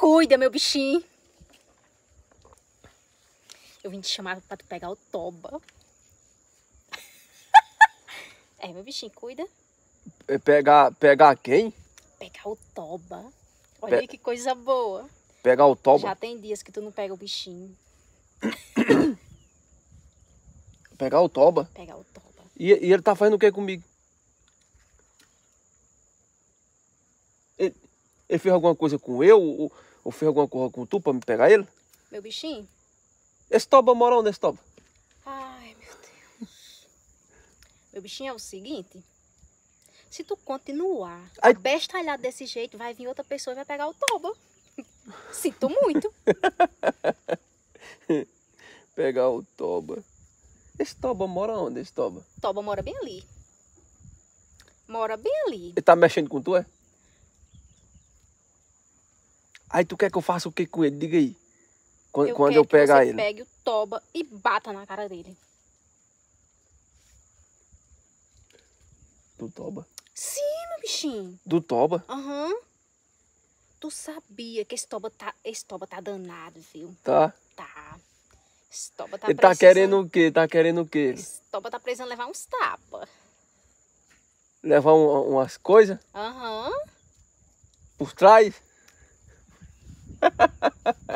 cuida, meu bichinho. Eu vim te chamar pra tu pegar o toba. é, meu bichinho, cuida. É pegar, pegar quem? Pegar o toba. Olha Pe que coisa boa. Pegar o toba? Já tem dias que tu não pega o bichinho. pegar o toba? Pegar o toba. E, e ele tá fazendo o que comigo? Ele... Ele fez alguma coisa com eu ou, ou fez alguma coisa com tu para me pegar ele? Meu bichinho? Esse toba é mora onde, né, esse toba? Ai, meu Deus. Meu bichinho é o seguinte. Se tu continuar Ai... bestalhado desse jeito, vai vir outra pessoa e vai pegar o toba. Sinto muito. pegar o toba. Esse toba mora onde, esse toba? Toba mora bem ali. Mora bem ali. Ele tá mexendo com tu, é? Aí tu quer que eu faça o que com ele? Diga aí. Quando eu, quando eu pegar ele. Pegue o toba e bata na cara dele. Do toba? Sim, meu bichinho. Do toba? Aham. Uhum. Tu sabia que esse toba tá, esse toba tá danado, viu? Tá. Tá. Esse toba tá Ele tá precisando... tá querendo o quê? Tá querendo o quê? Esse toba tá precisando levar uns tapas. Levar um, umas coisas? Aham. Uhum. Por trás?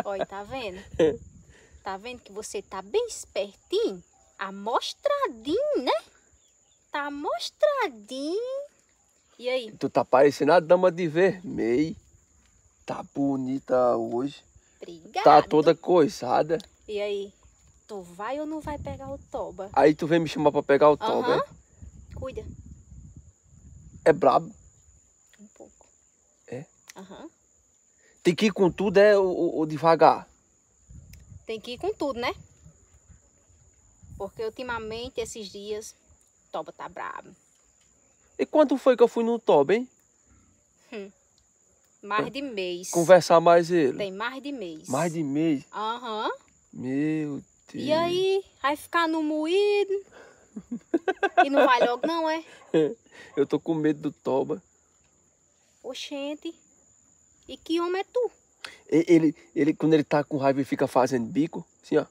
Olha, tá vendo? Tá vendo que você tá bem espertinho? Amostradinho, né? Tá amostradinho. E aí? Tu tá parecendo a dama de vermelho. Tá bonita hoje. Tá Obrigada. Tá toda coisada. E aí? Tu vai ou não vai pegar o toba? Aí tu vem me chamar pra pegar o toba, é? Cuida. É brabo? Um pouco. É? Aham. Uhum. Tem que ir com tudo, é ou, ou devagar? Tem que ir com tudo, né? Porque ultimamente, esses dias, o Toba tá brabo. E quanto foi que eu fui no Toba, hein? Hum, mais de mês. Conversar mais ele? Tem mais de mês. Mais de mês? Aham. Uhum. Meu Deus. E aí, vai ficar no moído? e não vai logo não, é? Eu tô com medo do Toba. Oxente. E que homem é tu? Ele, ele quando ele tá com raiva, ele fica fazendo bico, assim, ó.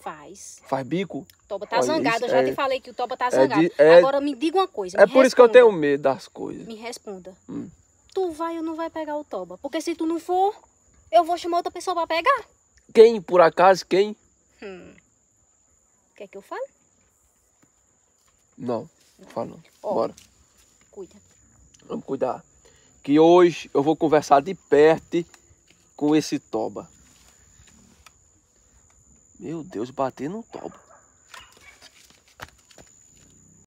Faz. Faz bico? Toba tá Olha, zangado, eu já é, te falei que o Toba tá é zangado. é, Agora me diga uma coisa. É por responda. isso que eu tenho medo das coisas. Me responda. Hum. Tu vai ou não vai pegar o Toba? Porque se tu não for, eu vou chamar outra pessoa pra pegar. Quem, por acaso, quem? Hum. Quer que eu fale? Não, não falo não. Bora. Cuida. Vamos cuidar que hoje eu vou conversar de perto com esse toba. Meu Deus, bater no toba.